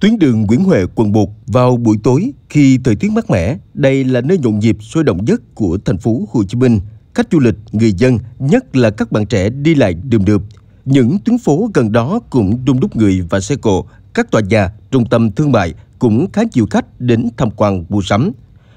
Tuyến đường Nguyễn Huệ quận 1 vào buổi tối khi thời tiết mát mẻ, đây là nơi nhộn nhịp sôi động nhất của thành phố Hồ Chí Minh. Khách du lịch, người dân, nhất là các bạn trẻ đi lại đường đượp. Những tuyến phố gần đó cũng đông đúc người và xe cộ, các tòa nhà, trung tâm thương mại cũng khá nhiều khách đến tham quan mua sắm.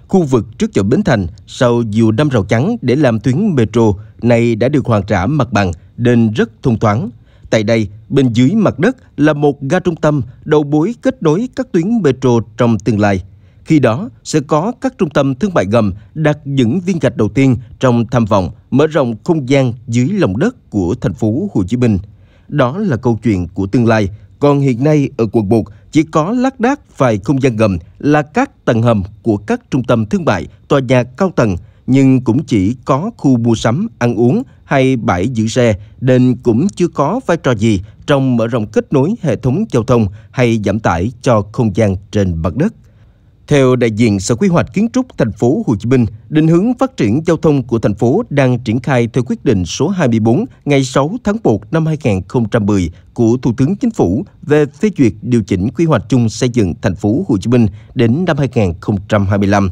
Khu vực trước chợ Bến Thành sau nhiều năm rào chắn để làm tuyến metro này đã được hoàn trả mặt bằng nên rất thông thoáng. Tại đây, Bên dưới mặt đất là một ga trung tâm đầu mối kết nối các tuyến metro trong tương lai. Khi đó sẽ có các trung tâm thương mại gầm đặt những viên gạch đầu tiên trong tham vọng mở rộng không gian dưới lòng đất của thành phố Hồ Chí Minh. Đó là câu chuyện của tương lai, còn hiện nay ở quận 1 chỉ có lác đác vài không gian gầm là các tầng hầm của các trung tâm thương mại, tòa nhà cao tầng – nhưng cũng chỉ có khu mua sắm, ăn uống hay bãi giữ xe nên cũng chưa có vai trò gì trong mở rộng kết nối hệ thống giao thông hay giảm tải cho không gian trên mặt đất. Theo đại diện Sở Quy hoạch Kiến trúc Thành phố Hồ Chí Minh, định hướng phát triển giao thông của thành phố đang triển khai theo quyết định số 24 ngày 6 tháng 1 năm 2010 của Thủ tướng Chính phủ về phê duyệt điều chỉnh quy hoạch chung xây dựng thành phố Hồ Chí Minh đến năm 2025.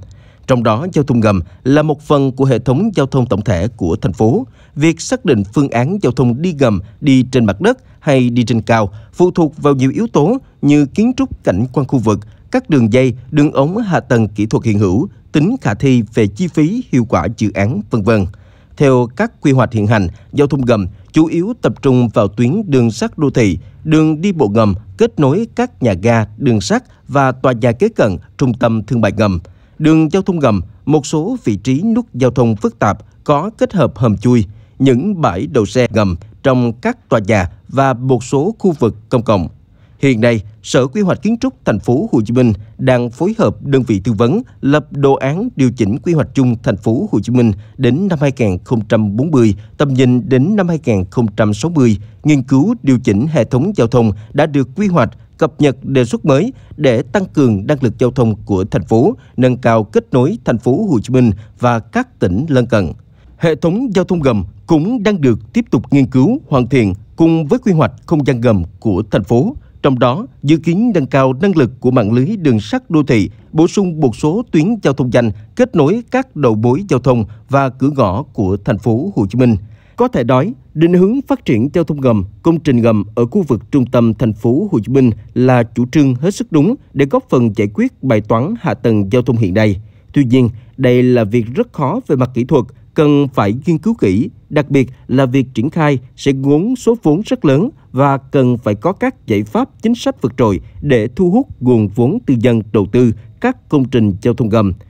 Trong đó, giao thông ngầm là một phần của hệ thống giao thông tổng thể của thành phố. Việc xác định phương án giao thông đi ngầm, đi trên mặt đất hay đi trên cao phụ thuộc vào nhiều yếu tố như kiến trúc cảnh quan khu vực, các đường dây, đường ống hạ tầng kỹ thuật hiện hữu, tính khả thi về chi phí, hiệu quả dự án, vân vân. Theo các quy hoạch hiện hành, giao thông ngầm chủ yếu tập trung vào tuyến đường sắt đô thị, đường đi bộ ngầm kết nối các nhà ga, đường sắt và tòa nhà kế cận, trung tâm thương mại ngầm đường giao thông gầm, một số vị trí nút giao thông phức tạp có kết hợp hầm chui, những bãi đậu xe gầm trong các tòa nhà và một số khu vực công cộng. Hiện nay, Sở Quy hoạch Kiến trúc Thành phố Hồ Chí Minh đang phối hợp đơn vị tư vấn lập đồ án điều chỉnh quy hoạch chung Thành phố Hồ Chí Minh đến năm 2040, tầm nhìn đến năm 2060, nghiên cứu điều chỉnh hệ thống giao thông đã được quy hoạch cập nhật đề xuất mới để tăng cường năng lực giao thông của thành phố, nâng cao kết nối thành phố Hồ Chí Minh và các tỉnh lân cận. Hệ thống giao thông gầm cũng đang được tiếp tục nghiên cứu hoàn thiện cùng với quy hoạch không gian gầm của thành phố. Trong đó, dự kiến nâng cao năng lực của mạng lưới đường sắt đô thị, bổ sung một số tuyến giao thông danh kết nối các đầu mối giao thông và cửa ngõ của thành phố Hồ Chí Minh. Có thể nói, định hướng phát triển giao thông ngầm, công trình ngầm ở khu vực trung tâm thành phố Hồ Chí Minh là chủ trương hết sức đúng để góp phần giải quyết bài toán hạ tầng giao thông hiện nay. Tuy nhiên, đây là việc rất khó về mặt kỹ thuật, cần phải nghiên cứu kỹ, đặc biệt là việc triển khai sẽ ngốn số vốn rất lớn và cần phải có các giải pháp chính sách vượt trội để thu hút nguồn vốn tư nhân đầu tư các công trình giao thông ngầm –